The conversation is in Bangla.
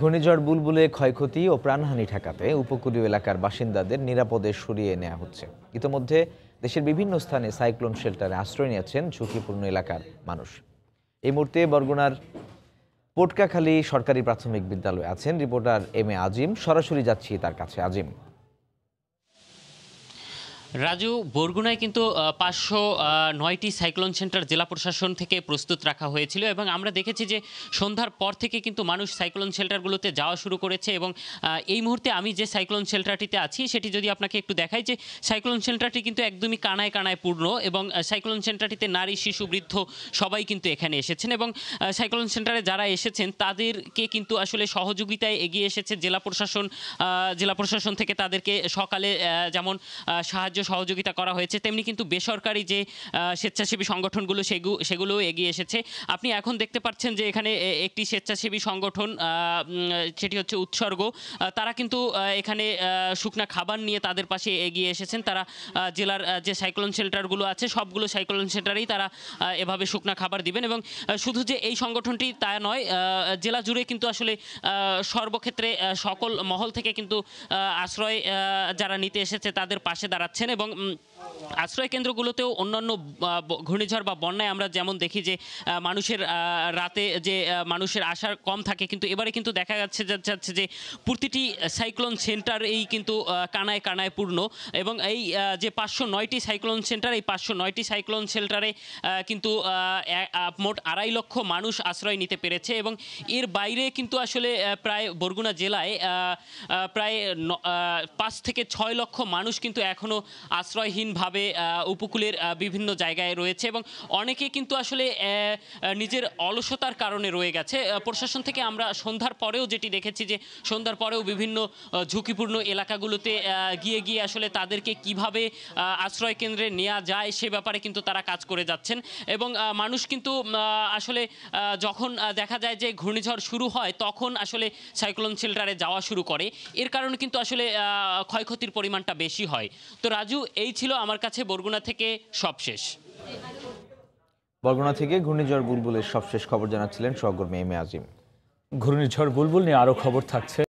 ঘূর্ণিঝড় বুলবুলে ক্ষয়ক্ষতি ও প্রাণহানি ঠেকাতে উপকূলীয় এলাকার বাসিন্দাদের নিরাপদে সরিয়ে নেওয়া হচ্ছে ইতোমধ্যে দেশের বিভিন্ন স্থানে সাইক্লোন শেল্টারে আশ্রয় নিয়েছেন ঝুঁকিপূর্ণ এলাকার মানুষ এই মুহূর্তে বরগুনার পটকাখালী সরকারি প্রাথমিক বিদ্যালয়ে আছেন রিপোর্টার এম এ আজিম সরাসরি যাচ্ছি তার কাছে আজিম রাজু বরগুনায় কিন্তু পাঁচশো নয়টি সাইক্লোন সেন্টার জেলা প্রশাসন থেকে প্রস্তুত রাখা হয়েছিল এবং আমরা দেখেছি যে সন্ধ্যার পর থেকে কিন্তু মানুষ সাইক্লোন সেল্টারগুলোতে যাওয়া শুরু করেছে এবং এই মুহূর্তে আমি যে সাইক্লোন সেল্টারটিতে আছি সেটি যদি আপনাকে একটু দেখাই যে সাইক্লোন সেন্টারটি কিন্তু একদমই কানায় কানায় পূর্ণ এবং সাইক্লোন সেন্টারটিতে নারী শিশু বৃদ্ধ সবাই কিন্তু এখানে এসেছেন এবং সাইক্লোন সেন্টারে যারা এসেছেন তাদেরকে কিন্তু আসলে সহযোগিতায় এগিয়ে এসেছে জেলা প্রশাসন জেলা প্রশাসন থেকে তাদেরকে সকালে যেমন সাহায্য সহযোগিতা করা হয়েছে তেমনি কিন্তু বেসরকারি যে স্বেচ্ছাসেবী সংগঠনগুলো সেগুলোও এগিয়ে এসেছে আপনি এখন দেখতে পাচ্ছেন যে এখানে একটি স্বেচ্ছাসেবী সংগঠন সেটি হচ্ছে উৎসর্গ তারা কিন্তু এখানে শুকনা খাবার নিয়ে তাদের পাশে এগিয়ে এসেছেন তারা জেলার যে সাইক্লোন সেন্টারগুলো আছে সবগুলো সাইক্লোন সেন্টারেই তারা এভাবে শুকনা খাবার দিবেন এবং শুধু যে এই সংগঠনটি তা নয় জেলা জুড়ে কিন্তু আসলে সর্বক্ষেত্রে সকল মহল থেকে কিন্তু আশ্রয় যারা নিতে এসেছে তাদের পাশে দাঁড়াচ্ছেন এবং আশ্রয় কেন্দ্রগুলোতেও অন্যান্য ঘূর্ণিঝড় বা বন্যায় আমরা যেমন দেখি যে মানুষের রাতে যে মানুষের আসার কম থাকে কিন্তু এবারে কিন্তু দেখা যাচ্ছে যাচ্ছে যে প্রতিটি সাইক্লোন সেন্টার এই কিন্তু কানায় কানায় পূর্ণ এবং এই যে পাঁচশো নয়টি সাইক্লোন সেন্টার এই পাঁচশো নয়টি সাইক্লোন সেন্টারে কিন্তু মোট আড়াই লক্ষ মানুষ আশ্রয় নিতে পেরেছে এবং এর বাইরে কিন্তু আসলে প্রায় বরগুনা জেলায় প্রায় পাঁচ থেকে ছয় লক্ষ মানুষ কিন্তু এখনও আশ্রয়হীনভাবে বিভিন্নভাবে উপকূলের বিভিন্ন জায়গায় রয়েছে এবং অনেকে কিন্তু আসলে নিজের অলসতার কারণে রয়ে গেছে প্রশাসন থেকে আমরা সন্ধ্যার পরেও যেটি দেখেছি যে সন্ধ্যার পরেও বিভিন্ন ঝুঁকিপূর্ণ এলাকাগুলোতে গিয়ে গিয়ে আসলে তাদেরকে কিভাবে আশ্রয় কেন্দ্রে নেওয়া যায় সে ব্যাপারে কিন্তু তারা কাজ করে যাচ্ছেন এবং মানুষ কিন্তু আসলে যখন দেখা যায় যে ঘূর্ণিঝড় শুরু হয় তখন আসলে সাইক্লোন শেল্টারে যাওয়া শুরু করে এর কারণে কিন্তু আসলে ক্ষয়ক্ষতির পরিমাণটা বেশি হয় তো রাজু এই ছিল আমার কাছে বরগুনা থেকে সবশেষ বরগুনা থেকে ঘূর্ণিঝড় বুলবুলের সবশেষ খবর জানাচ্ছিলেন সহকর্মী এম আজিম ঘূর্ণিঝড় বুলবুল নিয়ে আরও খবর থাকছে